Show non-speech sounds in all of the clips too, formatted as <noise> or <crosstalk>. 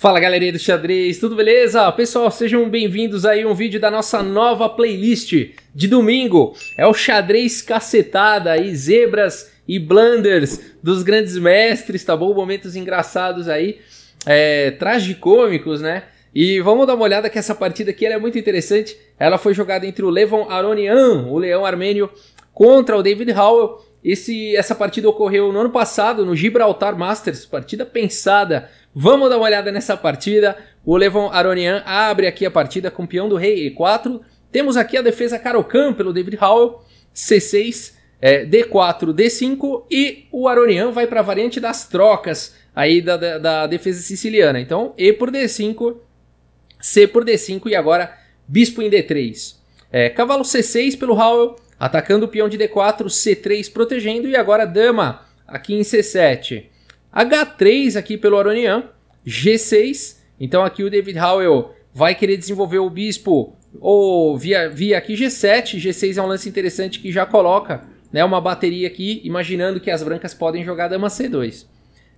Fala galerinha do xadrez, tudo beleza? Pessoal, sejam bem-vindos aí a um vídeo da nossa nova playlist de domingo. É o xadrez cacetada e zebras e blunders dos grandes mestres, tá bom? Momentos engraçados aí, é, tragicômicos, né? E vamos dar uma olhada que essa partida aqui é muito interessante. Ela foi jogada entre o Levon Aronian, o leão armênio, contra o David Howell. Esse, essa partida ocorreu no ano passado, no Gibraltar Masters, partida pensada. Vamos dar uma olhada nessa partida. O Levon Aronian abre aqui a partida com peão do rei E4. Temos aqui a defesa Karokan pelo David Howell, C6, é, D4, D5 e o Aronian vai para a variante das trocas aí da, da, da defesa siciliana. Então E por D5, C por D5 e agora Bispo em D3. É, cavalo C6 pelo Howell, Atacando o peão de D4, C3 protegendo e agora dama aqui em C7. H3 aqui pelo Aronian, G6. Então aqui o David Howell vai querer desenvolver o bispo ou via, via aqui G7. G6 é um lance interessante que já coloca né, uma bateria aqui, imaginando que as brancas podem jogar dama C2.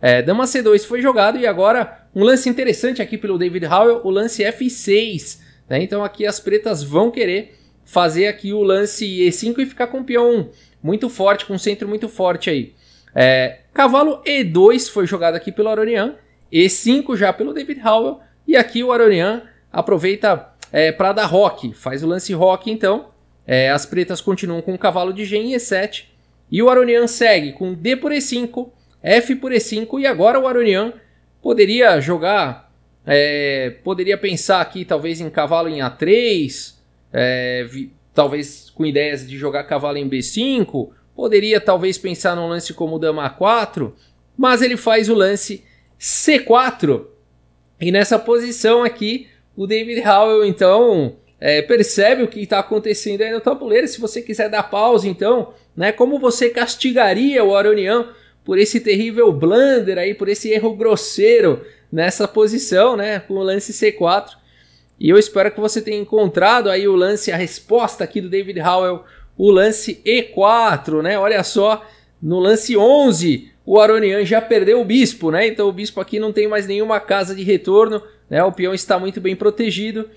É, dama C2 foi jogado e agora um lance interessante aqui pelo David Howell, o lance F6. Né? Então aqui as pretas vão querer fazer aqui o lance E5 e ficar com o peão muito forte, com um centro muito forte aí. É, cavalo E2 foi jogado aqui pelo Aronian, E5 já pelo David Howell, e aqui o Aronian aproveita é, para dar rock, faz o lance rock então. É, as pretas continuam com o cavalo de gen E7, e o Aronian segue com D por E5, F por E5, e agora o Aronian poderia jogar, é, poderia pensar aqui talvez em cavalo em A3, é, vi, talvez com ideias de jogar cavalo em B5, poderia talvez pensar num lance como dama A4, mas ele faz o lance C4. E nessa posição aqui, o David Howell então é, percebe o que está acontecendo aí no tabuleiro. Se você quiser dar pausa, então, né, como você castigaria o Aronian por esse terrível blunder aí, por esse erro grosseiro nessa posição, né, com o lance C4. E eu espero que você tenha encontrado aí o lance, a resposta aqui do David Howell, o lance E4, né? Olha só, no lance 11, o Aronian já perdeu o bispo, né? Então o bispo aqui não tem mais nenhuma casa de retorno, né? O peão está muito bem protegido.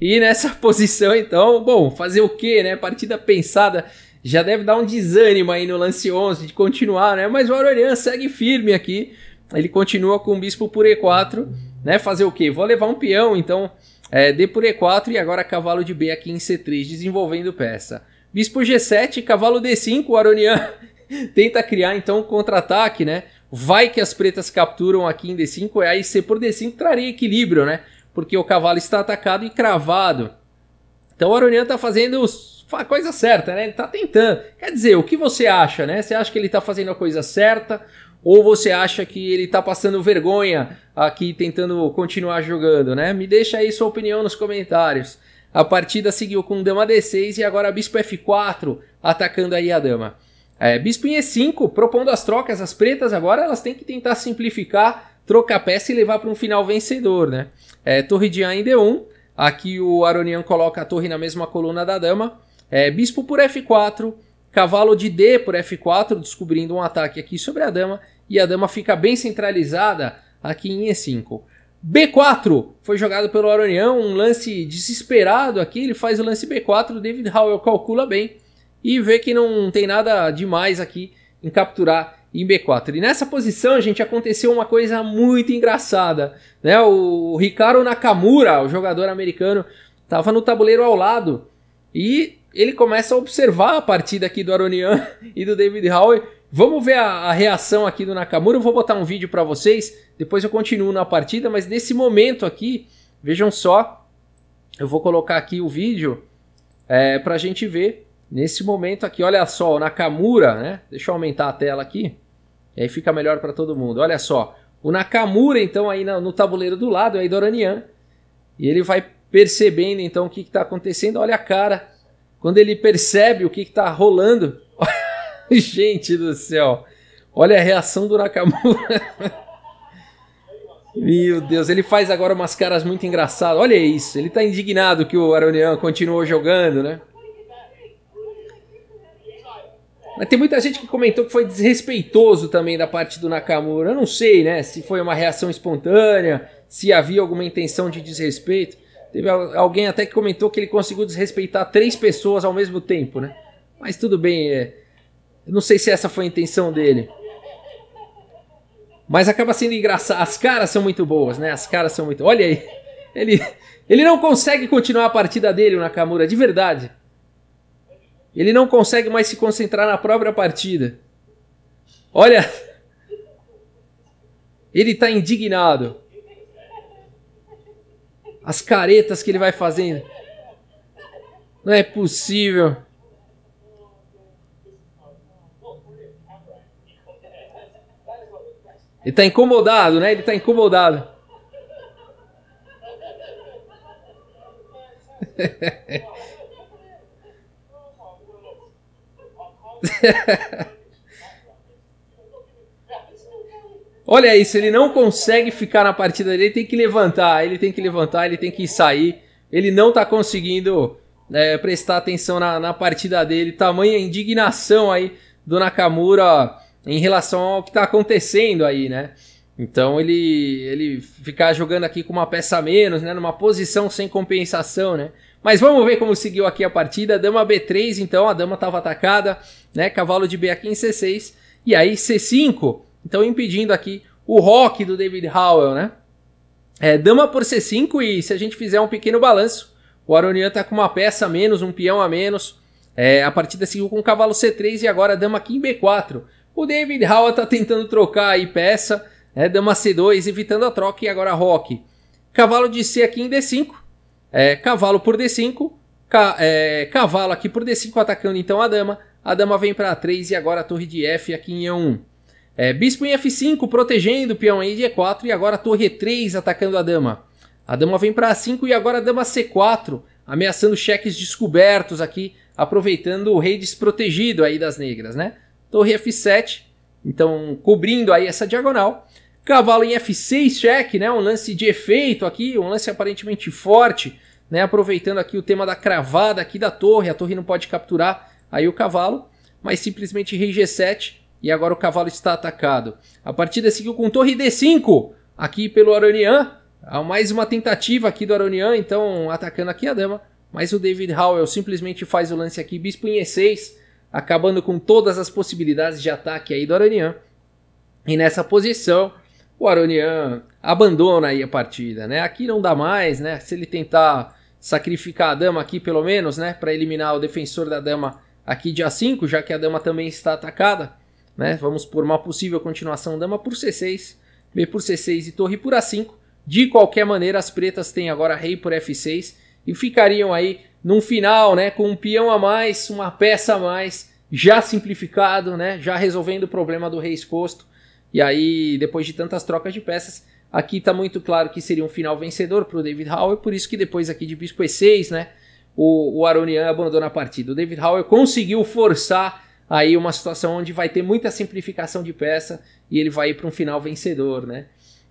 E nessa <laughs> posição, então, bom, fazer o quê, né? Partida pensada já deve dar um desânimo aí no lance 11 de continuar, né? Mas o Aronian segue firme aqui. Ele continua com o bispo por E4, né? Fazer o quê? Vou levar um peão, então é, D por E4 e agora cavalo de B aqui em C3, desenvolvendo peça. Bispo G7, cavalo D5, o Aronian <laughs> tenta criar então um contra-ataque, né? Vai que as pretas capturam aqui em D5, é aí C por D5 traria equilíbrio, né? Porque o cavalo está atacado e cravado. Então o Aronian está fazendo a coisa certa, né? Ele está tentando. Quer dizer, o que você acha, né? Você acha que ele está fazendo a coisa certa ou você acha que ele está passando vergonha aqui tentando continuar jogando, né? Me deixa aí sua opinião nos comentários. A partida seguiu com dama d6 e agora bispo f4, atacando aí a dama. É, bispo em e5, propondo as trocas, as pretas agora elas têm que tentar simplificar, trocar peça e levar para um final vencedor, né? É, torre de A em d1, aqui o Aronian coloca a torre na mesma coluna da dama. É, bispo por f4, Cavalo de D por F4, descobrindo um ataque aqui sobre a dama. E a dama fica bem centralizada aqui em E5. B4 foi jogado pelo Aronião, um lance desesperado aqui. Ele faz o lance B4, David Howell calcula bem e vê que não tem nada demais aqui em capturar em B4. E nessa posição, gente, aconteceu uma coisa muito engraçada. Né? O Ricardo Nakamura, o jogador americano, estava no tabuleiro ao lado e ele começa a observar a partida aqui do Aronian <laughs> e do David Howe. Vamos ver a, a reação aqui do Nakamura. Eu vou botar um vídeo para vocês. Depois eu continuo na partida, mas nesse momento aqui, vejam só. Eu vou colocar aqui o vídeo é, para a gente ver. Nesse momento aqui, olha só, o Nakamura, né? Deixa eu aumentar a tela aqui. E aí fica melhor para todo mundo. Olha só, o Nakamura então aí no, no tabuleiro do lado, aí do Aronian. E ele vai percebendo então o que está acontecendo. Olha a cara quando ele percebe o que está rolando, <laughs> gente do céu, olha a reação do Nakamura. <laughs> Meu Deus, ele faz agora umas caras muito engraçadas. Olha isso, ele está indignado que o Aronian continuou jogando, né? Mas tem muita gente que comentou que foi desrespeitoso também da parte do Nakamura. Eu não sei, né? Se foi uma reação espontânea, se havia alguma intenção de desrespeito. Teve alguém até que comentou que ele conseguiu desrespeitar três pessoas ao mesmo tempo, né? Mas tudo bem, é... não sei se essa foi a intenção dele. Mas acaba sendo engraçado. As caras são muito boas, né? As caras são muito. Olha aí. Ele, ele não consegue continuar a partida dele, o Nakamura, de verdade. Ele não consegue mais se concentrar na própria partida. Olha. Ele tá indignado. As caretas que ele vai fazendo. Não é possível. Ele tá incomodado, né? Ele tá incomodado. <laughs> Olha isso, ele não consegue ficar na partida, dele, tem que levantar, ele tem que levantar, ele tem que sair. Ele não tá conseguindo é, prestar atenção na, na, partida dele. Tamanha indignação aí do Nakamura em relação ao que tá acontecendo aí, né? Então ele, ele ficar jogando aqui com uma peça a menos, né? Numa posição sem compensação, né? Mas vamos ver como seguiu aqui a partida. Dama B3, então, a dama estava atacada, né? Cavalo de B aqui em C6. E aí C5 então impedindo aqui o rock do David Howell, né? É, dama por C5 e se a gente fizer um pequeno balanço, o Aronian tá com uma peça a menos, um peão a menos. É, a partida seguiu com cavalo C3 e agora dama aqui em B4. O David Howell tá tentando trocar aí peça, né? dama C2 evitando a troca e agora rock. Cavalo de C aqui em D5, é, cavalo por D5, ca é, cavalo aqui por D5 atacando então a dama. A dama vem para A3 e agora a torre de F aqui em E1. É, bispo em F5 protegendo o peão em D4 e agora torre E3 atacando a dama. A dama vem para A5 e agora a dama C4, ameaçando cheques descobertos aqui, aproveitando o rei desprotegido aí das negras, né? Torre F7, então cobrindo aí essa diagonal. Cavalo em F6 cheque, né? Um lance de efeito aqui, um lance aparentemente forte, né? Aproveitando aqui o tema da cravada aqui da torre, a torre não pode capturar aí o cavalo, mas simplesmente rei G7 e agora o cavalo está atacado. A partida seguiu com torre D5 aqui pelo Aronian. Há mais uma tentativa aqui do Aronian, então atacando aqui a dama. Mas o David Howell simplesmente faz o lance aqui, bispo em E6, acabando com todas as possibilidades de ataque aí do Aronian. E nessa posição, o Aronian abandona aí a partida, né? Aqui não dá mais, né? Se ele tentar sacrificar a dama aqui pelo menos, né, para eliminar o defensor da dama aqui de A5, já que a dama também está atacada, né? Vamos por uma possível continuação dama por C6, B por C6 e torre por A5. De qualquer maneira, as pretas têm agora rei por F6 e ficariam aí num final, né, com um peão a mais, uma peça a mais, já simplificado, né, já resolvendo o problema do rei exposto. E aí, depois de tantas trocas de peças, aqui está muito claro que seria um final vencedor para o David Howell, por isso que depois aqui de bispo E6, né, o, o Aronian abandona a partida. O David Howell conseguiu forçar aí uma situação onde vai ter muita simplificação de peça e ele vai para um final vencedor, né?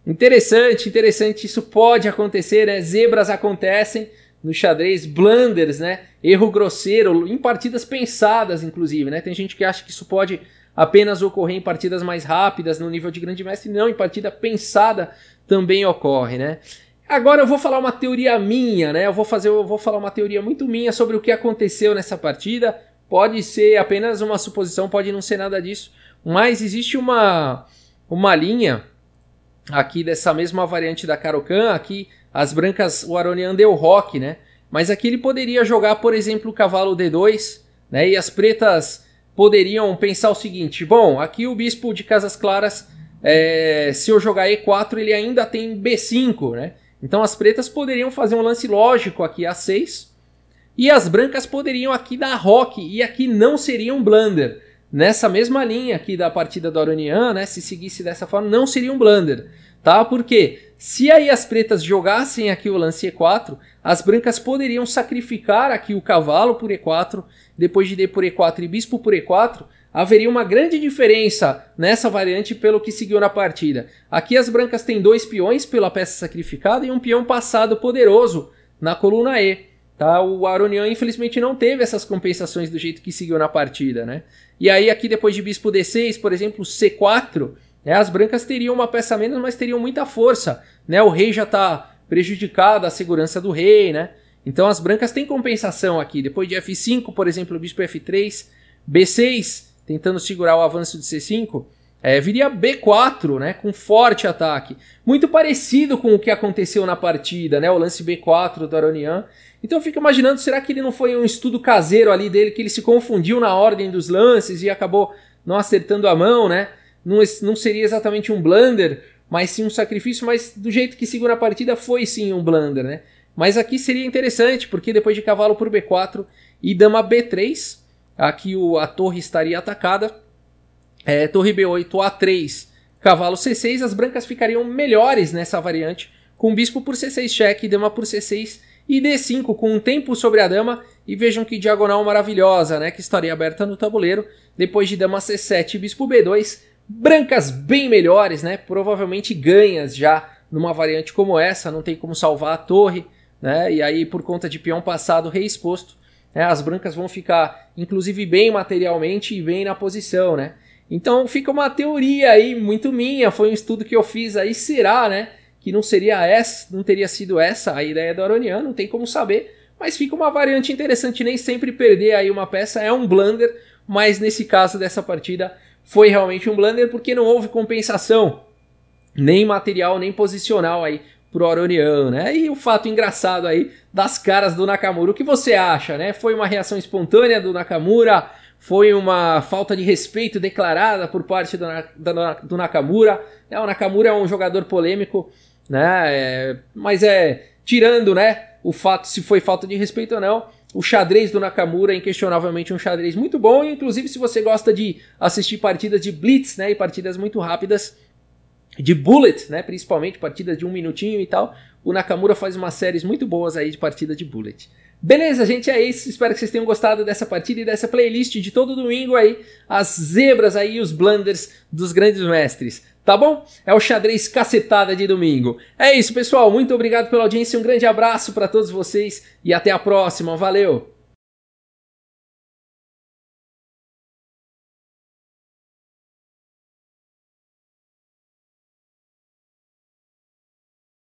Interessante, interessante, isso pode acontecer, né? Zebras acontecem no xadrez, blunders, né? Erro grosseiro, em partidas pensadas, inclusive, né? Tem gente que acha que isso pode apenas ocorrer em partidas mais rápidas, no nível de grande mestre, não, em partida pensada também ocorre, né? Agora eu vou falar uma teoria minha, né? Eu vou fazer, eu vou falar uma teoria muito minha sobre o que aconteceu nessa partida Pode ser apenas uma suposição, pode não ser nada disso, mas existe uma, uma linha aqui dessa mesma variante da Karokan, aqui as brancas, o Aronian deu rock, né? Mas aqui ele poderia jogar, por exemplo, o cavalo D2, né? E as pretas poderiam pensar o seguinte, bom, aqui o bispo de Casas Claras, é, se eu jogar E4, ele ainda tem B5, né? Então as pretas poderiam fazer um lance lógico aqui A6, e as brancas poderiam aqui dar rock e aqui não seria um blunder. Nessa mesma linha aqui da partida do Aronian, né, se seguisse dessa forma, não seria um blunder. Tá? Porque se aí as pretas jogassem aqui o lance E4, as brancas poderiam sacrificar aqui o cavalo por E4, depois de D por E4 e bispo por E4, haveria uma grande diferença nessa variante pelo que seguiu na partida. Aqui as brancas têm dois peões pela peça sacrificada e um peão passado poderoso na coluna E. Tá? O Aronian, infelizmente, não teve essas compensações do jeito que seguiu na partida, né? E aí, aqui depois de bispo D6, por exemplo, C4, né? as brancas teriam uma peça menos, mas teriam muita força, né? O rei já está prejudicado, a segurança do rei, né? Então, as brancas têm compensação aqui. Depois de F5, por exemplo, o bispo F3, B6, tentando segurar o avanço de C5, é, viria B4, né, com forte ataque. Muito parecido com o que aconteceu na partida, né, o lance B4 do Aronian. Então eu fico imaginando, será que ele não foi um estudo caseiro ali dele, que ele se confundiu na ordem dos lances e acabou não acertando a mão, né? Não, não seria exatamente um blunder, mas sim um sacrifício, mas do jeito que seguiu na partida foi sim um blunder, né? Mas aqui seria interessante, porque depois de cavalo por B4 e dama B3, aqui o, a torre estaria atacada é, torre B8 A3, cavalo C6, as brancas ficariam melhores nessa variante, com bispo por C6 cheque, dama por C6 e D5 com um tempo sobre a dama e vejam que diagonal maravilhosa, né, que estaria aberta no tabuleiro. Depois de dama C7 e bispo B2, brancas bem melhores, né? Provavelmente ganhas já numa variante como essa, não tem como salvar a torre, né? E aí por conta de peão passado reexposto, né, as brancas vão ficar inclusive bem materialmente e bem na posição, né? Então fica uma teoria aí muito minha, foi um estudo que eu fiz aí, será, né? Que não seria essa, não teria sido essa a ideia do Aronian, não tem como saber, mas fica uma variante interessante, nem sempre perder aí uma peça é um blunder, mas nesse caso dessa partida foi realmente um blunder porque não houve compensação, nem material, nem posicional aí pro Aronian, né? E o fato engraçado aí das caras do Nakamura, o que você acha, né? Foi uma reação espontânea do Nakamura? Foi uma falta de respeito declarada por parte do, do Nakamura. É, o Nakamura é um jogador polêmico, né? É, mas é tirando, né? O fato se foi falta de respeito ou não. O xadrez do Nakamura é inquestionavelmente um xadrez muito bom. inclusive, se você gosta de assistir partidas de blitz, né? E partidas muito rápidas de bullet, né? Principalmente partidas de um minutinho e tal. O Nakamura faz umas séries muito boas aí de partida de bullet. Beleza, gente, é isso. Espero que vocês tenham gostado dessa partida e dessa playlist de todo domingo aí, as zebras aí os blunders dos grandes mestres, tá bom? É o xadrez cacetada de domingo. É isso, pessoal. Muito obrigado pela audiência, um grande abraço para todos vocês e até a próxima. Valeu!